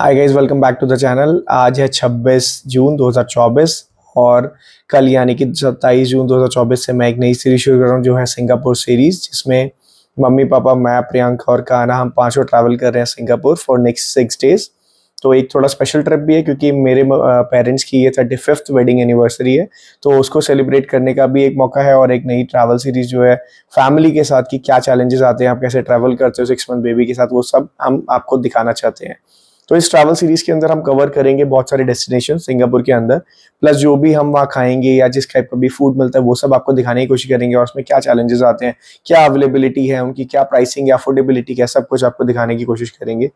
hi guys welcome back to the channel आज है 26 जून 2024 और कल यानी कि 27 जून 2024 से मैं एक नई सीरीज शुरू कर रहा हूँ जो है सिंगापुर सीरीज जिसमें मम्मी पापा मैं प्रियंका और काना हम पांचों ट्रैवल कर रहे हैं Singapore for next six days तो एक थोड़ा स्पेशल ट्रिप भी है क्योंकि मेरे पेरेंट्स की ये थर्टी फिफ्थ वेडिंग एनिवर्सरी है तो उसको सेलिब्रेट करने का भी एक मौका है और एक नई ट्रैवल सीरीज जो है फैमिली के साथ की क्या चैलेंजेस आते हैं आप कैसे ट्रैवल करते हो सिक्स मंथ बेबी के साथ वो सब हम आपको दिखाना चाहते हैं तो इस ट्रैवल सीरीज के अंदर हम कवर करेंगे बहुत सारे डेस्टिनेशन सिंगापुर के अंदर प्लस जो भी हम वहाँ खाएंगे या जिस टाइप का भी फूड मिलता है वो सब आपको दिखाने की कोशिश करेंगे और उसमें क्या चैलेंजेस आते हैं क्या अवेलेबिलिटी है उनकी क्या प्राइसिंग है अफोर्डेबिलिटी क्या सब कुछ आपको दिखाने की कोशिश करेंगे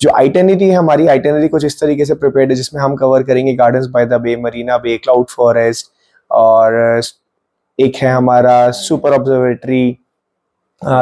जो आइटेनरी है हमारी आइटेनरी कुछ इस तरीके से प्रिपेयर है जिसमें हम कवर करेंगे Garden by the Bay Marina Bay Cloud Forest और एक है हमारा super observatory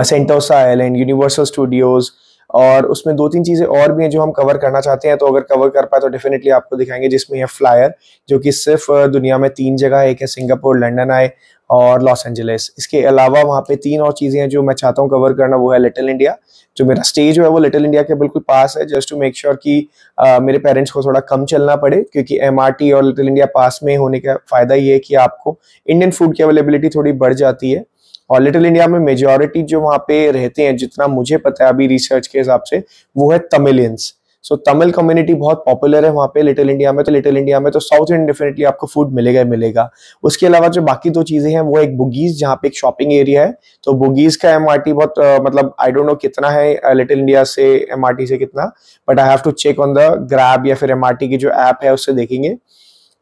Sentosa island Universal Studios और उसमें दो तीन चीज़ें और भी हैं जो हम कवर करना चाहते हैं तो अगर कवर कर पाए तो डेफिनेटली आपको दिखाएंगे जिसमें है फ्लायर जो कि सिर्फ दुनिया में तीन जगह एक है सिंगापुर लंडन आए और लॉस एंजलिस इसके अलावा वहाँ पे तीन और चीज़ें हैं जो मैं चाहता हूँ कवर करना वो है लिटिल इंडिया जो मेरा स्टेज है वो लिटिल इंडिया के बिल्कुल पास है जस्ट टू मेक श्योर कि आ, मेरे पेरेंट्स को थोड़ा कम चलना पड़े क्योंकि एम और लिटिल इंडिया पास में होने का फ़ायदा ये है कि आपको इंडियन फूड की अवेलेबिलिटी थोड़ी बढ़ जाती है और लिटिल इंडिया में मेजोरिटी जो वहाँ पे रहते हैं जितना मुझे पता है अभी रिसर्च के हिसाब से वो है Tamilians so so, Tamil community बहुत पॉपुलर है वहां पे लिटिल इंडिया में तो लिटिल इंडिया में तो साउथ इंडियन डेफिनेटली आपको फूड मिलेगा ही मिलेगा उसके अलावा जो बाकी दो चीजें हैं वो एक बुगीज जहाँ पे एक शॉपिंग एरिया है तो बुगीज का एम बहुत आ, मतलब आई डोंट नो कितना है लिटिल इंडिया से एम से कितना but I have to check on the Grab या फिर एम की जो ऐप है उससे देखेंगे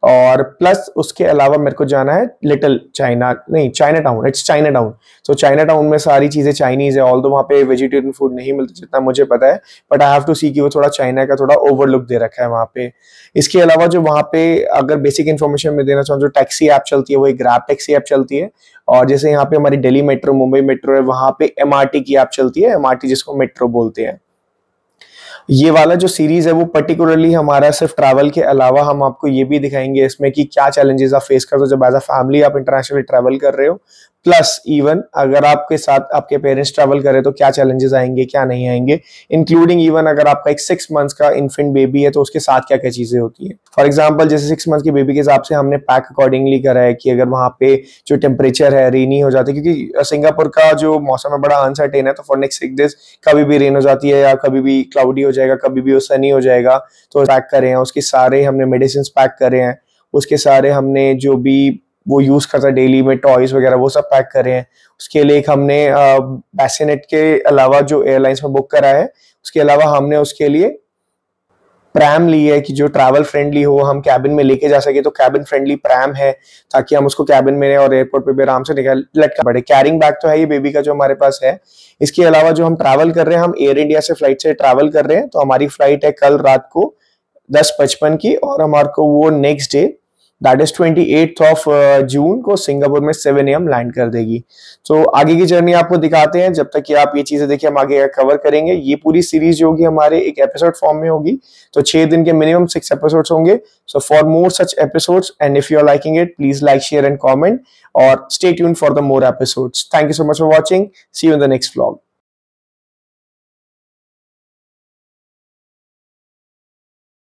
और प्लस उसके अलावा मेरे को जाना है लिटिल चाइना नहीं Chinatown it's Chinatown so Chinatown में सारी चीज़ें चाइनीज़ है ऑल दो वहाँ पे वेजिटेरियन फूड नहीं मिलता जितना मुझे पता है but I have to see कि वो थोड़ा चाइना का थोड़ा ओवरलुक दे रखा है वहाँ पे इसके अलावा जो वहाँ पे अगर बेसिक इन्फॉर्मेशन में देना चाहूँ जो टैक्सी ऐप चलती है वो एक ग्रैप टैक्सी ऐप चलती है और जैसे यहाँ पे हमारी डेली मेट्रो मुंबई मेट्रो है वहाँ पे एम की ऐप चलती है एम जिसको मेट्रो बोलते हैं ये वाला जो सीरीज है वो पर्टिकुलरली हमारा सिर्फ ट्रैवल के अलावा हम आपको ये भी दिखाएंगे इसमें कि क्या चैलेंजेस आप फेस करते हो जब एज अ फैमिली आप इंटरनेशनल ट्रैवल कर रहे हो प्लस इवन अगर आपके साथ आपके पेरेंट्स ट्रेवल करें तो क्या चैलेंजेस आएंगे क्या नहीं आएंगे इंक्लूडिंग इवन अगर आपका एक सिक्स मंथ्स का इन्फेंट बेबी है तो उसके साथ क्या क्या चीजें होती है फॉर एग्जाम्पल जैसे सिक्स मंथ के बेबी के हिसाब से हमने पैक अकॉर्डिंगली करा है कि अगर वहां पे जो टेम्परेचर है रेनी हो जाती है क्योंकि सिंगापुर का जो मौसम है बड़ा अनसर्टेन है तो फॉर नेक्स्ट सिक्स डेज कभी भी रेन हो जाती है या कभी भी क्लाउडी हो जाएगा कभी भी वो सनी हो जाएगा तो पैक करे उसके सारे हमने मेडिसिन पैक करे हैं उसके सारे हमने जो भी वो यूज करता है डेली में टॉयज वगैरह वो सब पैक कर रहे हैं उसके लिए हमने बैसेनेट के अलावा जो एयरलाइंस में बुक करा है उसके अलावा हमने उसके लिए प्रैम ली है कि जो ट्रैवल फ्रेंडली हो हम कैबिन में लेके जा सके तो कैबिन फ्रेंडली प्रैम है ताकि हम उसको कैबिन में और एयरपोर्ट पे भी आराम से निकल लटका पड़े कैरिंग बैग तो है ये बेबी का जो हमारे पास है इसके अलावा जो हम ट्रैवल कर रहे हैं हम एयर इंडिया से फ्लाइट से ट्रैवल कर रहे हैं तो हमारी फ्लाइट है कल रात को दस पचपन की और हमारे को वो next day that is twenty eighth of June को सिंगापुर में सेवन एम लैंड कर देगी तो so, आगे की जर्नी आपको दिखाते हैं जब तक कि आप ये चीजें देखिए हम आगे कवर करेंगे ये पूरी सीरीज जो होगी हमारे एक एपिसोड फॉर्म में होगी तो छह दिन के मिनिमम सिक्स एपिसोड होंगे so for more such episodes and if you are liking it please like share and comment और stay tune for the more episodes thank you so much for watching see you in the next blog